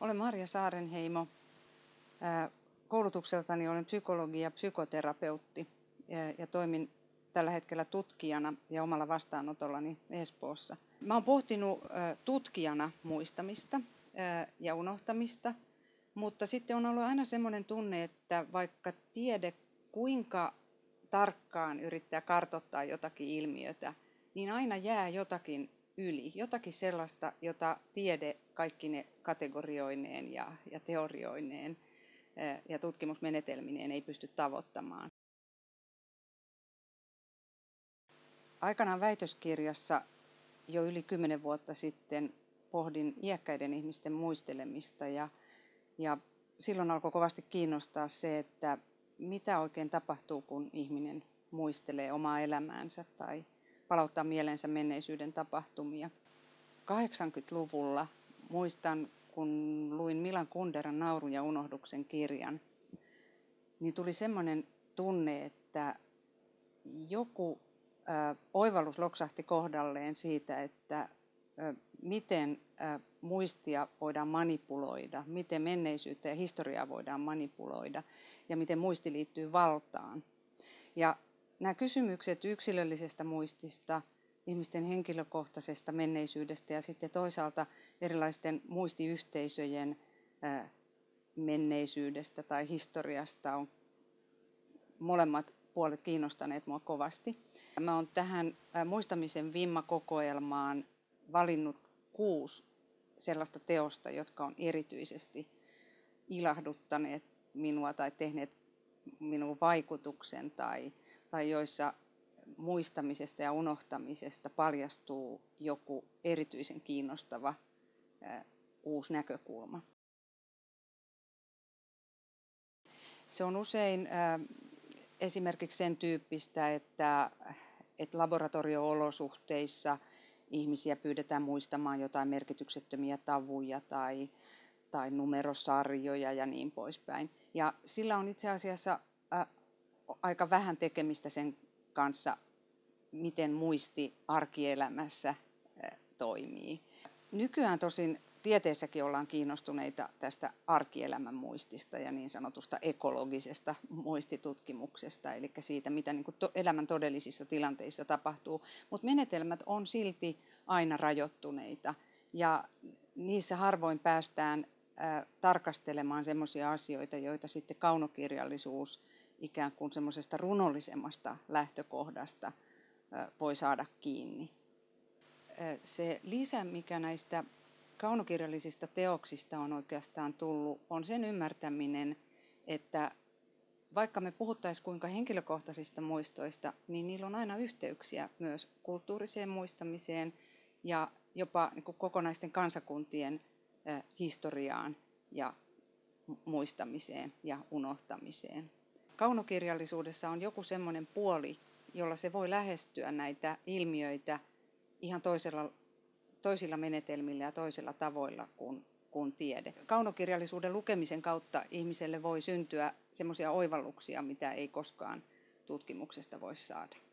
Olen Marja Saarenheimo. Koulutukseltani olen psykologi ja psykoterapeutti ja toimin tällä hetkellä tutkijana ja omalla vastaanotollani Espoossa. Mä oon pohtinut tutkijana muistamista ja unohtamista, mutta sitten on ollut aina semmoinen tunne, että vaikka tiede kuinka tarkkaan yrittää kartoittaa jotakin ilmiötä, niin aina jää jotakin yli. Jotakin sellaista, jota tiede kaikki ne kategorioineen ja, ja teorioineen ja tutkimusmenetelmineen ei pysty tavoittamaan. Aikanaan väitöskirjassa jo yli kymmenen vuotta sitten pohdin iäkkäiden ihmisten muistelemista ja, ja silloin alkoi kovasti kiinnostaa se, että mitä oikein tapahtuu, kun ihminen muistelee omaa elämäänsä tai palauttaa mieleensä menneisyyden tapahtumia. 80-luvulla muistan, kun luin Milan Kunderan Naurun ja unohduksen kirjan, niin tuli semmoinen tunne, että joku äh, oivallus loksahti kohdalleen siitä, että miten muistia voidaan manipuloida, miten menneisyyttä ja historiaa voidaan manipuloida ja miten muisti liittyy valtaan. Ja nämä kysymykset yksilöllisestä muistista, ihmisten henkilökohtaisesta menneisyydestä ja sitten toisaalta erilaisten muistiyhteisöjen menneisyydestä tai historiasta on molemmat puolet kiinnostaneet mua kovasti. Mä oon tähän muistamisen vimmakokoelmaan valinnut kuusi sellaista teosta, jotka on erityisesti ilahduttaneet minua tai tehneet minun vaikutuksen tai tai joissa muistamisesta ja unohtamisesta paljastuu joku erityisen kiinnostava uusi näkökulma. Se on usein esimerkiksi sen tyyppistä, että, että laboratorioolosuhteissa ihmisiä pyydetään muistamaan jotain merkityksettömiä tavuja tai, tai numerosarjoja ja niin poispäin. Ja sillä on itse asiassa aika vähän tekemistä sen kanssa, miten muisti arkielämässä toimii. Nykyään tosin tieteessäkin ollaan kiinnostuneita tästä arkielämän muistista ja niin sanotusta ekologisesta muistitutkimuksesta, eli siitä, mitä niin elämän todellisissa tilanteissa tapahtuu. Mutta menetelmät on silti aina rajoittuneita ja niissä harvoin päästään tarkastelemaan sellaisia asioita, joita sitten kaunokirjallisuus – ikään kuin semmoisesta runollisemmasta lähtökohdasta voi saada kiinni. Se lisä, mikä näistä kaunokirjallisista teoksista on oikeastaan tullut, on sen ymmärtäminen, että vaikka me puhuttaisiin kuinka henkilökohtaisista muistoista, niin niillä on aina yhteyksiä myös kulttuuriseen muistamiseen ja jopa niin kokonaisten kansakuntien historiaan ja muistamiseen ja unohtamiseen kaunokirjallisuudessa on joku semmoinen puoli, jolla se voi lähestyä näitä ilmiöitä ihan toisella, toisilla menetelmillä ja toisilla tavoilla kuin, kuin tiede. Kaunokirjallisuuden lukemisen kautta ihmiselle voi syntyä semmoisia oivalluksia, mitä ei koskaan tutkimuksesta voisi saada.